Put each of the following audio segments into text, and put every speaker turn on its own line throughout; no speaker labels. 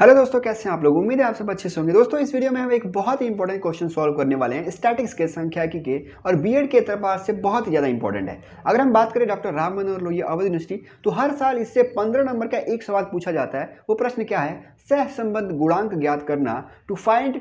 hello दोस्तों कैसे हैं आप लोग उम्मीद है आप सब अच्छे से होंगे दोस्तों इस वीडियो में हम एक बहुत ही इंपॉर्टेंट क्वेश्चन सॉल्व करने वाले हैं स्टैटिक्स के संख्याकी के और बीएड के तरफ से बहुत ही ज़्यादा इंपॉर्टेंट है अगर हम बात करें डॉक्टर राम मनोहर लोहिया अवध यूनिवर्सिटी तो हर साल इससे पंद्रह नंबर का एक सवाल पूछा जाता है वो प्रश्न क्या है सहसंबंध गुणांक ज्ञात करना to find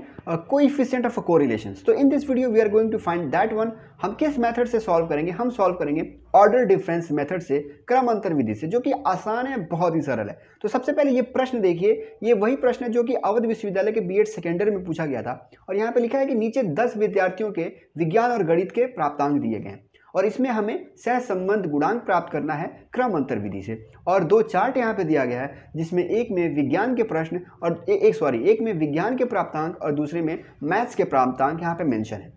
coefficient of correlation तो in this video we are going to find that one हम किस मेथड से सॉल्व करेंगे हम सॉल्व करेंगे ऑर्डर डिफरेंस मेथड से क्रम अंतर विधि से जो कि आसान है बहुत ही सरल है तो सबसे पहले ये प्रश्न देखिए ये वही प्रश्न है जो कि अवध विश्वविद्यालय के बीएड सेकेंडरी में पूछा गया था और यहाँ पे लिखा है कि नीचे दस विद्यार्थियों के विज्ञान और गणित के प्राप्तांक दिए गए हैं और इसमें हमें सहसंबंध गुणांक प्राप्त करना है क्रम अंतर विधि से और दो चार्ट यहाँ पे दिया गया है जिसमें एक में विज्ञान के प्रश्न और ए, एक सॉरी एक में विज्ञान के प्राप्तांक और दूसरे में मैथ्स के प्राप्तांक यहाँ पे मेंशन है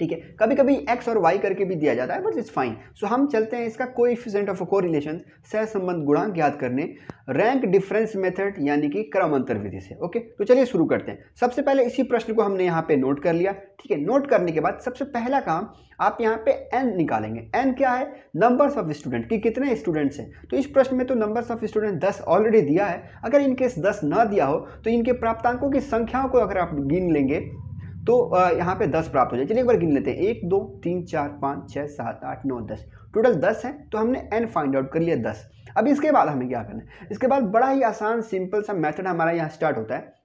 ठीक है कभी कभी एक्स और वाई करके भी दिया जाता है बट इट्स फाइन सो हम चलते हैं इसका को इफिशेंट ऑफ को रिलेशन संबंध गुणांक याद करने रैंक डिफरेंस मेथड यानी कि क्रम अंतर विधि से ओके तो चलिए शुरू करते हैं सबसे पहले इसी प्रश्न को हमने यहाँ पे नोट कर लिया ठीक है नोट करने के बाद सबसे पहला काम आप यहाँ पे एन निकालेंगे एन क्या है नंबर्स ऑफ स्टूडेंट कि कितने स्टूडेंट्स हैं तो इस प्रश्न में तो नंबर्स ऑफ स्टूडेंट दस ऑलरेडी दिया है अगर इनकेस दस ना दिया हो तो इनके प्राप्तांकों की संख्याओं को अगर आप गिन लेंगे तो यहाँ पे दस प्राप्त हो जाए चलिए एक बार गिन लेते हैं एक दो तीन चार पाँच छः सात आठ नौ दस टोटल दस है तो हमने एन फाइंड आउट कर लिया दस अब इसके बाद हमें क्या करना है इसके बाद बड़ा ही आसान सिंपल सा मेथड हमारा यहाँ स्टार्ट होता है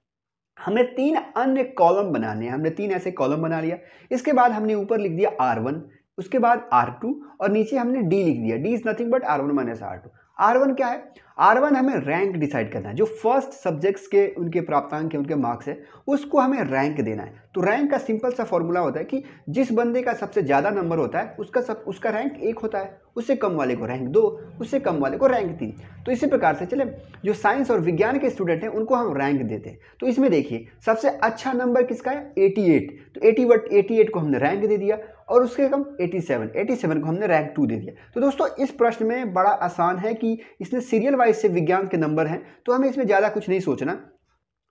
हमने तीन अन्य कॉलम बनाने हैं हमने तीन ऐसे कॉलम बना लिया इसके बाद हमने ऊपर लिख दिया आर वन उसके बाद आर टू और नीचे हमने डी लिख दिया D is nothing but R one minus R two R one क्या है आर वन हमें रैंक डिसाइड करना है जो फर्स्ट सब्जेक्ट्स के उनके प्राप्तांक के उनके मार्क्स है उसको हमें रैंक देना है तो रैंक का सिंपल सा फॉर्मूला होता है कि जिस बंदे का सबसे ज़्यादा नंबर होता है उसका सब उसका रैंक एक होता है उससे कम वाले को रैंक दो उससे कम वाले को रैंक तीन तो इसी प्रकार से चले जो साइंस और विज्ञान के स्टूडेंट हैं उनको हम रैंक देते हैं तो इसमें देखिए सबसे अच्छा नंबर किसका है एट तो एटी एट को हमने रैंक दे दिया और उसके कम 87 87 को हमने रैंक टू दे दिया तो दोस्तों इस प्रश्न में बड़ा आसान है कि इसने सीरियल वाइज से विज्ञान के नंबर हैं तो हमें इसमें ज़्यादा कुछ नहीं सोचना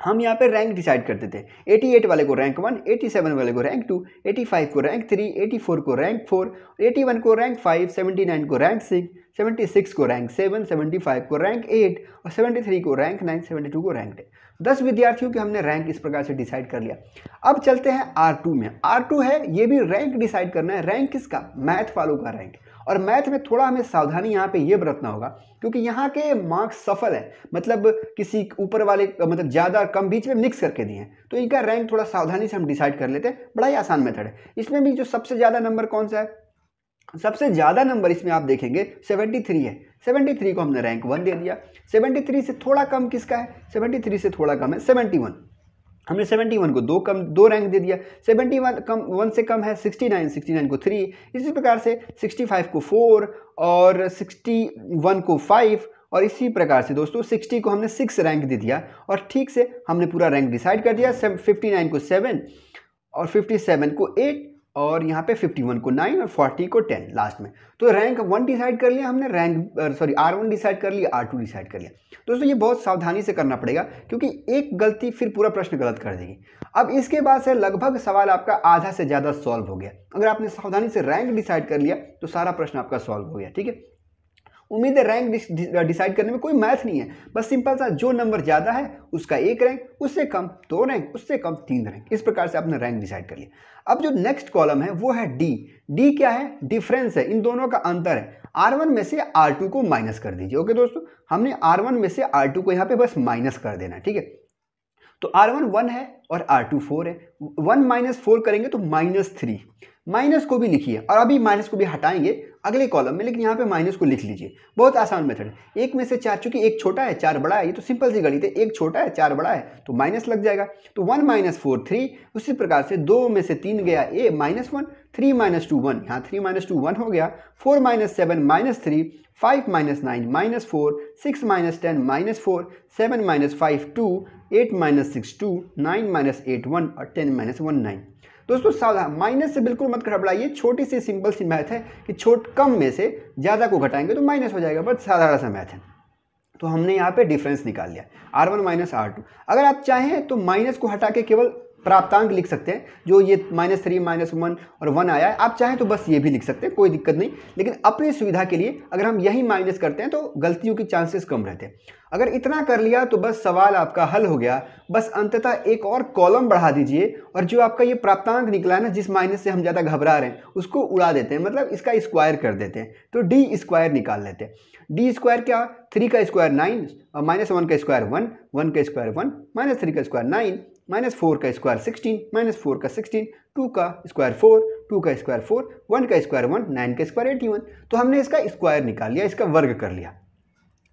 हम यहाँ पर रैंक डिसाइड करते थे 88 वाले को रैंक वन 87 वाले को रैंक टू 85 को रैंक थ्री 84 को रैंक फोर 81 को रैंक फाइव 79 को रैंक सिक्स 76 को रैंक सेवन 75 को रैंक एट और 73 को रैंक नाइन 72 को रैंक टेन दस विद्यार्थियों के हमने रैंक इस प्रकार से डिसाइड कर लिया अब चलते हैं आर में आर है ये भी रैंक डिसाइड करना है रैंक किसका मैथ वालों का रैंक और मैथ में थोड़ा हमें सावधानी यहाँ पे ये बरतना होगा क्योंकि यहाँ के मार्क्स सफल है मतलब किसी ऊपर वाले मतलब ज़्यादा और कम बीच में मिक्स करके दिए हैं तो इनका रैंक थोड़ा सावधानी से हम डिसाइड कर लेते हैं बड़ा ही आसान मेथड है इसमें भी जो सबसे ज़्यादा नंबर कौन सा है सबसे ज़्यादा नंबर इसमें आप देखेंगे थ्री है 73 को हमने रैंक वन दे दिया 73 से थोड़ा कम किसका है 73 से थोड़ा कम है 71 हमने 71 को दो कम दो रैंक दे दिया 71 कम वन से कम है 69 69 को थ्री इसी प्रकार से 65 को फोर और 61 को फाइव और इसी प्रकार से दोस्तों 60 को हमने सिक्स रैंक दे दिया और ठीक से हमने पूरा रैंक डिसाइड कर दिया 59 को सेवन और 57 को एट और यहाँ पे 51 को 9 और 40 को 10 लास्ट में तो रैंक वन डिसाइड कर लिया हमने rank sorry R one decide कर लिया आर टू डिसाइड कर लिया दोस्तों ये बहुत सावधानी से करना पड़ेगा क्योंकि एक गलती फिर पूरा प्रश्न गलत कर देगी अब इसके बाद से लगभग सवाल आपका आधा से ज़्यादा सॉल्व हो गया अगर आपने सावधानी से रैंक डिसाइड कर लिया तो सारा प्रश्न आपका सॉल्व हो गया ठीक है उम्मीद है रैंक डिसाइड करने में कोई मैथ नहीं है बस सिंपल सा जो नंबर ज़्यादा है उसका एक रैंक उससे कम दो रैंक उससे कम तीन रैंक इस प्रकार से आपने रैंक डिसाइड कर लिया अब जो नेक्स्ट कॉलम है वो है डी डी क्या है डिफरेंस है इन दोनों का अंतर है वन में से टू को माइनस कर दीजिए ओके दोस्तों हमने वन में से टू को यहाँ पे बस माइनस कर देना ठीक है तो आर वन है और टू फोर है वन माइनस फोर करेंगे तो माइनस थ्री माइनस को भी लिखिए और अभी माइनस को भी हटाएंगे अगले कॉलम में लेकिन यहाँ पे माइनस को लिख लीजिए बहुत आसान मेथड है एक में से चार चूंकि एक छोटा है चार बड़ा है ये तो सिंपल सी गणित है एक छोटा है चार बड़ा है तो माइनस लग जाएगा तो वन माइनस फोर थ्री उसी प्रकार से दो में से तीन गया A minus one three minus two one यहाँ थ्री माइनस टू वन हो गया four minus seven minus three five minus nine minus four six minus ten minus four seven minus five two eight minus six two nine minus eight one और ten minus one nine दोस्तों सावधान minus से बिल्कुल मत घबराइए छोटी सी simple सी math है कि छोट कम में से ज़्यादा को घटाएंगे तो माइनस हो जाएगा बट साधारण सा मैथ है तो हमने यहाँ पे डिफरेंस निकाल लिया R one minus R two अगर आप चाहें तो माइनस को हटा के केवल प्राप्तांक लिख सकते हैं जो ये माइनस थ्री माइनस वन और वन आया है आप चाहें तो बस ये भी लिख सकते हैं कोई दिक्कत नहीं लेकिन अपनी सुविधा के लिए अगर हम यही माइनस करते हैं तो गलतियों के चांसेस कम रहते हैं अगर इतना कर लिया तो बस सवाल आपका हल हो गया बस अंततः एक और कॉलम बढ़ा दीजिए और जो आपका ये प्राप्तांक निकला है ना जिस माइनस से हम ज़्यादा घबरा रहे हैं उसको उड़ा देते हैं मतलब इसका स्क्वायर कर देते हैं तो डी स्क्वायर निकाल लेते हैं डी स्क्वायर क्या थ्री का स्क्वायर नाइन माइनस वन का स्क्वायर वन वन का स्क्वायर वन माइनस थ्री का स्क्वायर नाइन माइनस फोर का स्क्वायर सिक्सटीन माइनस फोर का सिक्सटीन टू का स्क्वायर फोर टू का स्क्वायर फोर वन का स्क्वायर वन नाइन का स्क्वायर एटी वन तो हमने इसका स्क्वायर निकाल लिया इसका वर्ग कर लिया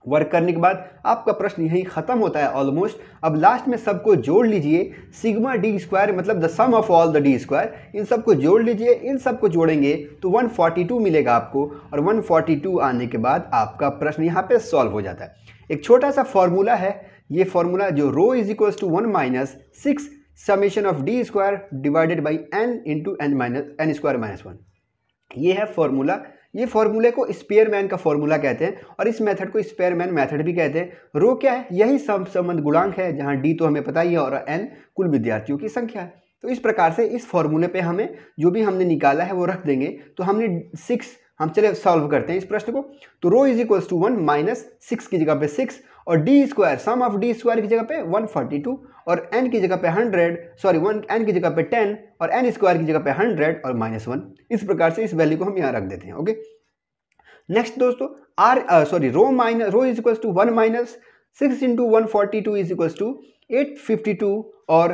वर्क करने के बाद आपका प्रश्न यहीं ख़त्म होता है ऑलमोस्ट अब लास्ट में सबको जोड़ लीजिए सिग्मा डी स्क्वायर मतलब the sum of all the D square इन सबको जोड़ लीजिए इन सबको जोड़ेंगे तो 142 मिलेगा आपको और 142 आने के बाद आपका प्रश्न यहाँ पे सॉल्व हो जाता है एक छोटा सा फॉर्मूला है ये फॉर्मूला जो rho is equal to one minus six summation of D square divided by N into N minus N square minus one ये है फॉर्मूला ये फॉर्मूले को स्पेयरमैन का फॉर्मूला कहते हैं और इस मेथड को स्पेयरमैन मेथड भी कहते हैं रो क्या है यही संबंध गुणांक है जहाँ डी तो हमें पता ही है और एन कुल विद्यार्थियों की संख्या है तो इस प्रकार से इस फॉर्मूले पे हमें जो भी हमने निकाला है वो रख देंगे तो हमने सिक्स हम चले सॉल्व करते हैं इस प्रश्न को तो rho is equals to one minus six की जगह पे सिक्स और D square sum of D square की जगह पे वन फोर्टी टू और एन की जगह पे हंड्रेड सॉरी वन एन की जगह पे टेन और एन स्क्वायर की जगह पे हंड्रेड और माइनस वन इस प्रकार से इस वैल्यू को हम यहाँ रख देते हैं ओके नेक्स्ट दोस्तों R sorry rho minus rho is equals to one minus six into one forty two is equals to 852 और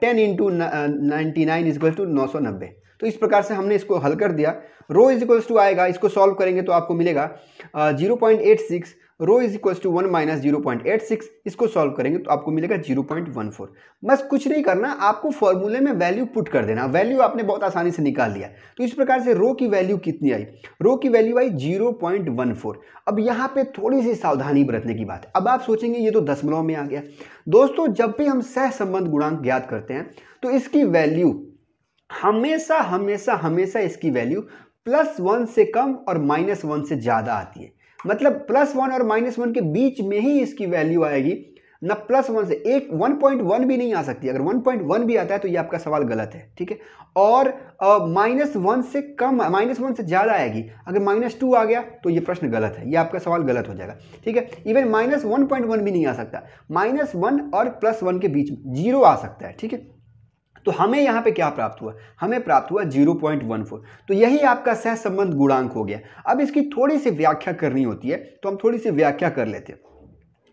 ten into ninety nine is equal to नौ सौ नब्बे तो इस प्रकार से हमने इसको हल कर दिया रो इज इक्वल्स टू आएगा इसको सॉल्व करेंगे तो आपको मिलेगा zero point eight six rho is equals to one minus zero point eight six इसको सॉल्व करेंगे तो आपको मिलेगा जीरो पॉइंट वन फोर बस कुछ नहीं करना आपको फॉर्मूले में वैल्यू पुट कर देना वैल्यू आपने बहुत आसानी से निकाल लिया तो इस प्रकार से रो की वैल्यू कितनी आई रो की वैल्यू आई जीरो पॉइंट वन फोर अब यहाँ पे थोड़ी सी सावधानी बरतने की बात है अब आप सोचेंगे ये तो दसमलव में आ गया दोस्तों जब भी हम सह संबंध गुणांक ज्ञात करते हैं तो इसकी वैल्यू हमेशा हमेशा हमेशा इसकी वैल्यू प्लस वन से कम और माइनस वन से ज़्यादा आती है मतलब प्लस वन और माइनस वन के बीच में ही इसकी वैल्यू आएगी ना प्लस वन से एक वन पॉइंट वन भी नहीं आ सकती अगर वन पॉइंट वन भी आता है तो ये आपका सवाल गलत है ठीक है और माइनस वन से कम माइनस वन से ज़्यादा आएगी अगर माइनस टू आ गया तो ये प्रश्न गलत है ये आपका सवाल गलत हो जाएगा ठीक है even minus one point one भी नहीं आ सकता माइनस वन और प्लस वन के बीच जीरो आ सकता है ठीक है तो हमें यहाँ पे क्या प्राप्त हुआ हमें प्राप्त हुआ 0.14 तो यही आपका सहसंबंध गुणांक हो गया अब इसकी थोड़ी सी व्याख्या करनी होती है तो हम थोड़ी सी व्याख्या कर लेते हैं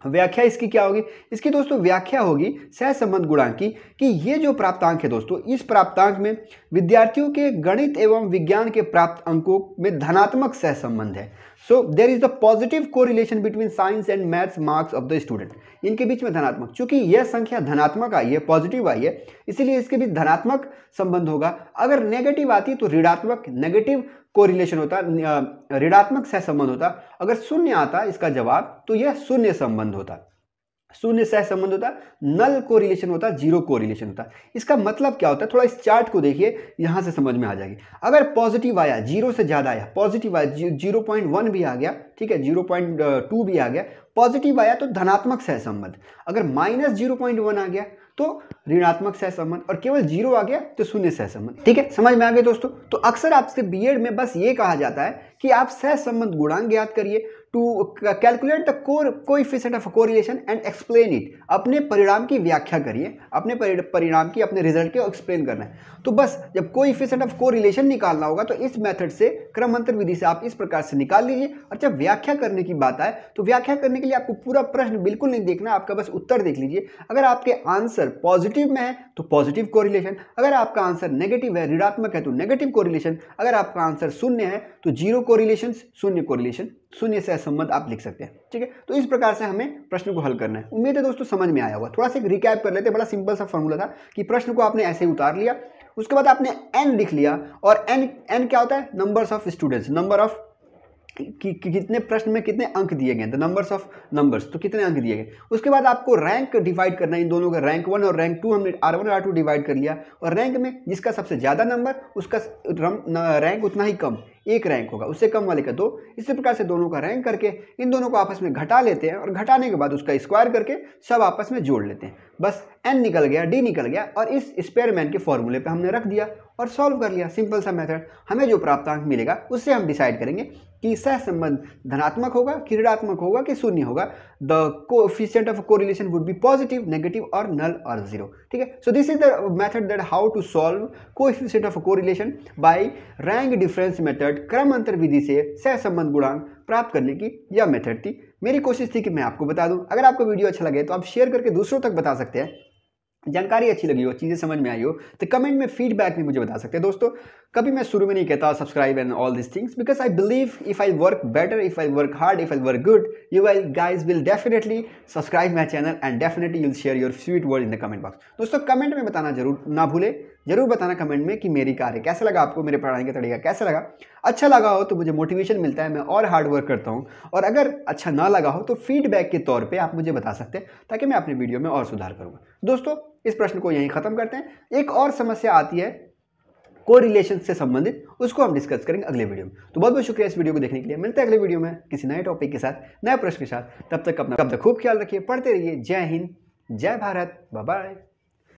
व्याख्या इसकी क्या होगी इसकी दोस्तों व्याख्या होगी सहसंबंध गुणांक की कि ये जो प्राप्तांक है दोस्तों इस प्राप्तांक में विद्यार्थियों के गणित एवं विज्ञान के प्राप्त अंकों में धनात्मक सहसंबंध है so there is the positive correlation between science and maths marks of the student इनके बीच में धनात्मक चूंकि यह संख्या धनात्मक आई है पॉजिटिव आई है इसीलिए इसके बीच धनात्मक संबंध होगा अगर नेगेटिव आती है तो ऋणात्मक नेगेटिव कोरिलेशन होता ऋणात्मक सहसंबंध होता अगर शून्य आता इसका जवाब तो यह शून्य संबंध होता शून्य सह संबंध होता नल को रिलेशन होता जीरो को रिलेशन होता इसका मतलब क्या होता है थोड़ा इस चार्ट को देखिए यहां से समझ में आ जाएगी अगर पॉजिटिव आया जीरो से ज़्यादा आया पॉजिटिव आया जीरो पॉइंट वन भी आ गया ठीक है जीरो पॉइंट टू भी आ गया पॉजिटिव आया तो धनात्मक सहसंबंध अगर माइनस जीरो पॉइंट वन आ गया तो ऋणात्मक सहसंबंध और केवल जीरो आ गया तो शून्य सहसंबंध ठीक है समझ में आ गए दोस्तों तो अक्सर आपसे बीएड में बस ये कहा जाता है कि आप सहसंबंध गुणांक ज्ञात करिए to calculate the core coefficient of correlation and explain it अपने परिणाम की व्याख्या करिए अपने परिणाम की अपने रिजल्ट के एक्सप्लेन करना है तो बस जब इफिशेंट ऑफ कोरिलेशन निकालना होगा तो इस मेथड से क्रमांतर विधि से आप इस प्रकार से निकाल लीजिए और जब व्याख्या करने की बात आए तो व्याख्या करने के लिए आपको पूरा प्रश्न बिल्कुल नहीं देखना आपका बस उत्तर देख लीजिए अगर आपके आंसर पॉजिटिव में है तो पॉजिटिव कोरिलेशन अगर आपका आंसर नेगेटिव है ऋणात्मक है तो नेगेटिव कोरिलेशन अगर आपका आंसर शून्य है तो जीरो कोरिलेशन शून्य कोरिलेशन शून्य से असंबद्ध आप लिख सकते हैं ठीक है तो इस प्रकार से हमें प्रश्न को हल करना है उम्मीद है दोस्तों समझ में आया हुआ थोड़ा सा एक रिकैप कर लेते हैं बड़ा सिंपल सा फॉर्मूला था कि प्रश्न को आपने ऐसे उतार लिया उसके बाद आपने एन लिख लिया और एन एन क्या होता है numbers of students number of कि, कि, कि, कितने प्रश्न में कितने अंक दिए गए द नंबर्स ऑफ नंबर्स तो कितने अंक दिए गए उसके बाद आपको रैंक डिवाइड करना है इन दोनों का रैंक वन और रैंक टू हमने आर वन और आर टू डिवाइड कर लिया और रैंक में जिसका सबसे ज़्यादा नंबर उसका रैंक उतना ही कम एक रैंक होगा उससे कम वाले का दो इसी प्रकार से दोनों का रैंक करके इन दोनों को आपस में घटा लेते हैं और घटाने के बाद उसका स्क्वायर करके सब आपस में जोड़ लेते हैं बस एन निकल गया डी निकल गया और इस स्पेयरमैन के फॉर्मूले पे हमने रख दिया और सॉल्व कर लिया सिंपल सा मेथड हमें जो प्राप्तांक मिलेगा उससे हम डिसाइड करेंगे सह संबंध धनात्मक होगा कि ऋणात्मक होगा कि शून्य होगा the coefficient of correlation would be positive negative और नल और जीरो ठीक है so this is the method that how to solve coefficient of correlation by rank difference method क्रम अंतर विधि से सह संबंध गुणांक प्राप्त करने की यह मेथड थी मेरी कोशिश थी कि मैं आपको बता दूं अगर आपको वीडियो अच्छा लगे तो आप शेयर करके दूसरों तक बता सकते हैं जानकारी अच्छी लगी हो चीज़ें समझ में आई हो तो कमेंट में फीडबैक भी मुझे बता सकते हैं दोस्तों कभी मैं शुरू में नहीं कहता subscribe and all this things because I believe if I work better if I work hard if I work good you I guys will definitely subscribe my channel and definitely will share your sweet word in the comment box दोस्तों comment में बताना जरूर ना भूले जरूर बताना comment में कि मेरी कार्य कैसा लगा आपको मेरे पढ़ाने का तरीका कैसा लगा अच्छा लगा हो तो मुझे मोटिवेशन मिलता है मैं और हार्ड वर्क करता हूँ और अगर अच्छा ना लगा हो तो फीडबैक के तौर पे आप मुझे बता सकते हैं ताकि मैं अपने वीडियो में और सुधार करूँगा दोस्तों इस प्रश्न को यहीं ख़त्म करते हैं एक और समस्या आती है को रिलेशन से संबंधित उसको हम डिस्कस करेंगे अगले वीडियो में तो बहुत बहुत शुक्रिया इस वीडियो को देखने के लिए मिलते हैं अगले वीडियो में किसी नए टॉपिक के साथ नए प्रश्न के साथ तब तक अपना तब तक खूब ख्याल रखिए पढ़ते रहिए जय हिंद जय भारत बाय